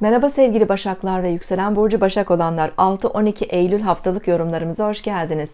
Merhaba sevgili Başaklar ve Yükselen Burcu Başak olanlar 6-12 Eylül haftalık yorumlarımıza hoş geldiniz.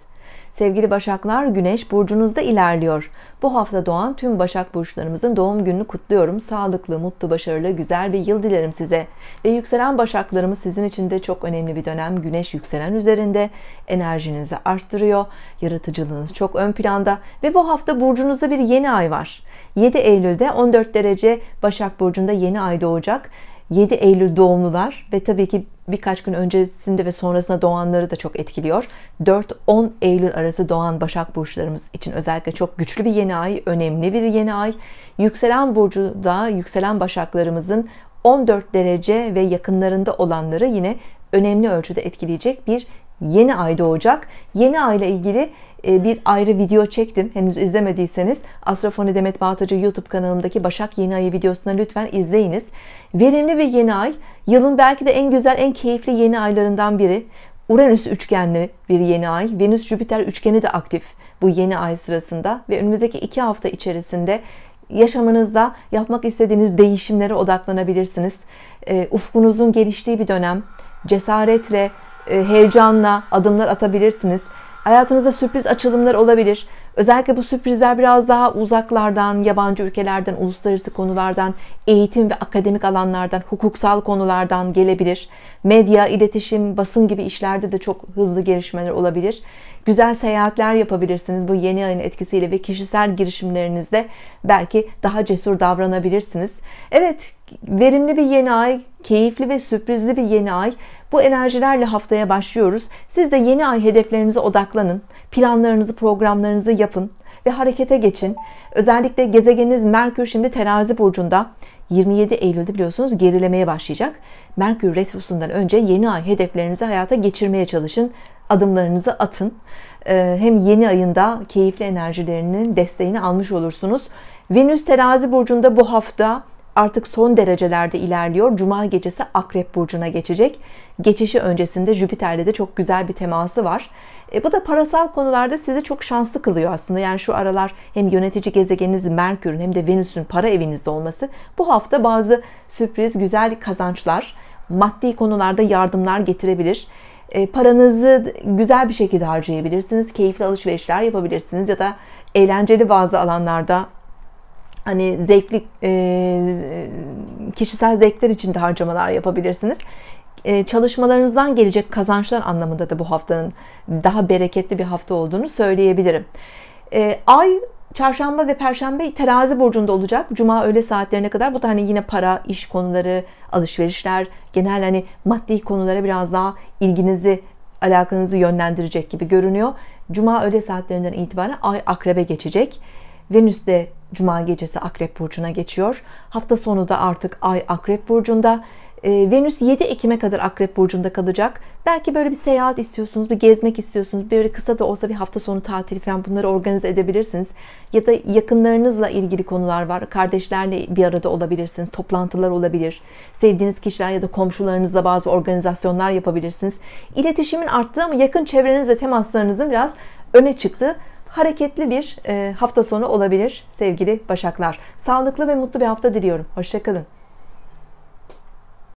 Sevgili Başaklar, Güneş burcunuzda ilerliyor. Bu hafta doğan tüm Başak burçlarımızın doğum gününü kutluyorum. Sağlıklı, mutlu, başarılı, güzel bir yıl dilerim size. Ve yükselen Başaklarımız sizin için de çok önemli bir dönem. Güneş yükselen üzerinde enerjinizi arttırıyor. Yaratıcılığınız çok ön planda ve bu hafta burcunuzda bir yeni ay var. 7 Eylül'de 14 derece Başak burcunda yeni ay doğacak 7 Eylül doğumlular ve tabii ki birkaç gün öncesinde ve sonrasında doğanları da çok etkiliyor. 4-10 Eylül arası doğan Başak burçlarımız için özellikle çok güçlü bir yeni ay, önemli bir yeni ay. Yükselen burcu da yükselen Başaklarımızın 14 derece ve yakınlarında olanları yine önemli ölçüde etkileyecek bir yeni ay doğacak. Yeni ay ile ilgili e, bir ayrı video çektim. Henüz izlemediyseniz Astrofoni Demet Bağtacı YouTube kanalımdaki Başak Yeni Ayı videosuna lütfen izleyiniz. Verimli ve yeni ay. Yılın belki de en güzel, en keyifli yeni aylarından biri. Uranüs üçgenli bir yeni ay. Venüs Jüpiter üçgeni de aktif bu yeni ay sırasında ve önümüzdeki iki hafta içerisinde yaşamınızda yapmak istediğiniz değişimlere odaklanabilirsiniz. E, ufkunuzun geliştiği bir dönem. Cesaretle, e, heyecanla adımlar atabilirsiniz. Hayatınızda sürpriz açılımlar olabilir. Özellikle bu sürprizler biraz daha uzaklardan, yabancı ülkelerden, uluslararası konulardan, eğitim ve akademik alanlardan, hukuksal konulardan gelebilir. Medya, iletişim, basın gibi işlerde de çok hızlı gelişmeler olabilir. Güzel seyahatler yapabilirsiniz bu yeni ayın etkisiyle ve kişisel girişimlerinizde belki daha cesur davranabilirsiniz. Evet, verimli bir yeni ay, keyifli ve sürprizli bir yeni ay. Bu enerjilerle haftaya başlıyoruz. Siz de yeni ay hedeflerinize odaklanın. Planlarınızı, programlarınızı yapın ve harekete geçin. Özellikle gezegeniniz Merkür şimdi terazi burcunda. 27 Eylül'de biliyorsunuz gerilemeye başlayacak. Merkür retrosundan önce yeni ay hedeflerinizi hayata geçirmeye çalışın. Adımlarınızı atın. Ee, hem yeni ayında keyifli enerjilerinin desteğini almış olursunuz. Venüs terazi burcunda bu hafta artık son derecelerde ilerliyor. Cuma gecesi Akrep Burcu'na geçecek. Geçişi öncesinde Jüpiter'le de çok güzel bir teması var. E, bu da parasal konularda sizi çok şanslı kılıyor aslında. Yani şu aralar hem yönetici gezegeniniz Merkür'ün hem de Venüs'ün para evinizde olması bu hafta bazı sürpriz güzel kazançlar, maddi konularda yardımlar getirebilir. E, paranızı güzel bir şekilde harcayabilirsiniz. Keyifli alışverişler yapabilirsiniz ya da eğlenceli bazı alanlarda hani zevkli e, kişisel zevkler için de harcamalar yapabilirsiniz. E, çalışmalarınızdan gelecek kazançlar anlamında da bu haftanın daha bereketli bir hafta olduğunu söyleyebilirim. E, ay çarşamba ve perşembe terazi burcunda olacak. Cuma öğle saatlerine kadar bu da hani yine para, iş konuları, alışverişler, genel hani maddi konulara biraz daha ilginizi, alakanızı yönlendirecek gibi görünüyor. Cuma öğle saatlerinden itibaren ay akrebe geçecek. Venüs de Cuma gecesi Akrep Burcu'na geçiyor. Hafta sonu da artık Ay Akrep Burcu'nda. Ee, Venüs 7 Ekim'e kadar Akrep Burcu'nda kalacak. Belki böyle bir seyahat istiyorsunuz, bir gezmek istiyorsunuz. Böyle kısa da olsa bir hafta sonu tatil, falan bunları organize edebilirsiniz. Ya da yakınlarınızla ilgili konular var. Kardeşlerle bir arada olabilirsiniz. Toplantılar olabilir. Sevdiğiniz kişiler ya da komşularınızla bazı organizasyonlar yapabilirsiniz. İletişimin arttığı ama yakın çevrenizle temaslarınızın biraz öne çıktığı hareketli bir e, hafta sonu olabilir sevgili Başaklar. Sağlıklı ve mutlu bir hafta diliyorum. Hoşçakalın.